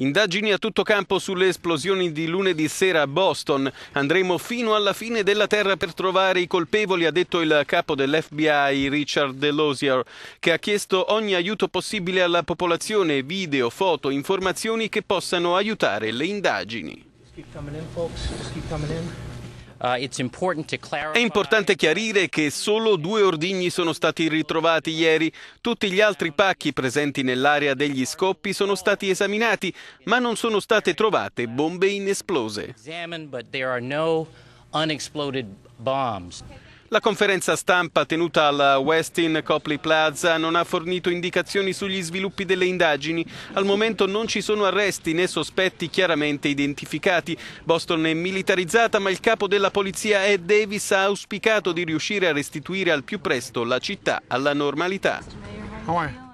Indagini a tutto campo sulle esplosioni di lunedì sera a Boston. Andremo fino alla fine della terra per trovare i colpevoli, ha detto il capo dell'FBI Richard DeLosier, che ha chiesto ogni aiuto possibile alla popolazione, video, foto, informazioni che possano aiutare le indagini. Uh, È importante chiarire che solo due ordigni sono stati ritrovati ieri. Tutti gli altri pacchi presenti nell'area degli scoppi sono stati esaminati, ma non sono state trovate bombe inesplose. La conferenza stampa tenuta alla Westin Copley Plaza non ha fornito indicazioni sugli sviluppi delle indagini. Al momento non ci sono arresti né sospetti chiaramente identificati. Boston è militarizzata, ma il capo della polizia Ed Davis ha auspicato di riuscire a restituire al più presto la città alla normalità.